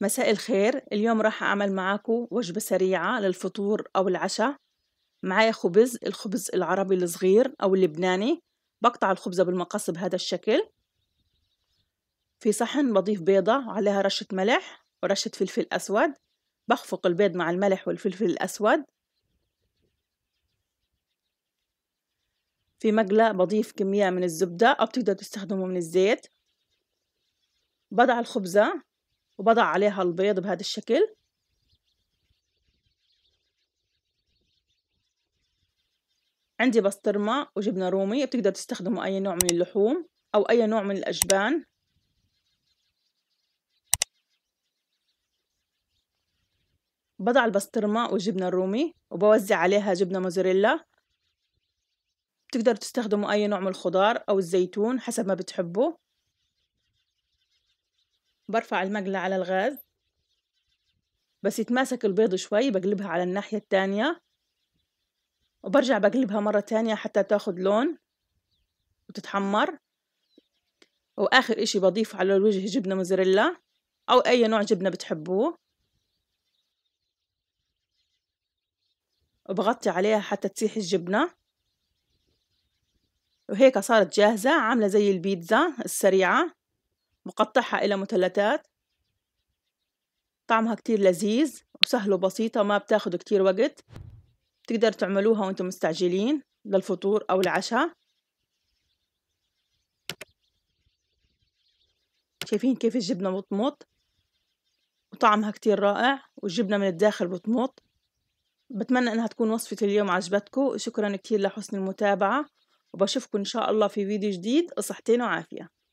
مساء الخير اليوم راح أعمل معاكم وجبة سريعة للفطور أو العشاء معايا خبز الخبز العربي الصغير أو اللبناني بقطع الخبزة بالمقص بهذا الشكل في صحن بضيف بيضة عليها رشة ملح ورشة فلفل أسود بخفق البيض مع الملح والفلفل الأسود في مقلة بضيف كمية من الزبدة أو بتقدروا تستخدموا من الزيت بضع الخبزة وبضع عليها البيض بهذا الشكل عندي بسطرمة وجبنة رومي بتقدر تستخدموا أي نوع من اللحوم أو أي نوع من الأجبان بضع البسطرمة والجبنة الرومي وبوزع عليها جبنة موزاريلا بتقدروا تستخدموا أي نوع من الخضار أو الزيتون حسب ما بتحبوا برفع المقلة على الغاز بس يتماسك البيض شوي بقلبها على الناحية التانية وبرجع بقلبها مرة تانية حتى تاخد لون وتتحمر وآخر إشي بضيف على الوجه جبنة موزاريلا أو أي نوع جبنة بتحبوه وبغطي عليها حتى تسيح الجبنة وهيك صارت جاهزة عاملة زي البيتزا السريعة مقطعها إلى مثلثات طعمها كتير لذيذ وسهلة وبسيطة ما بتاخد كتير وقت بتقدر تعملوها وانتم مستعجلين للفطور أو العشاء شايفين كيف الجبنة بتمط وطعمها كتير رائع والجبنة من الداخل بتمط بتمنى انها تكون وصفة اليوم عجبتكم شكرا كتير لحسن المتابعة وبشوفكم ان شاء الله في فيديو جديد وصحتين وعافية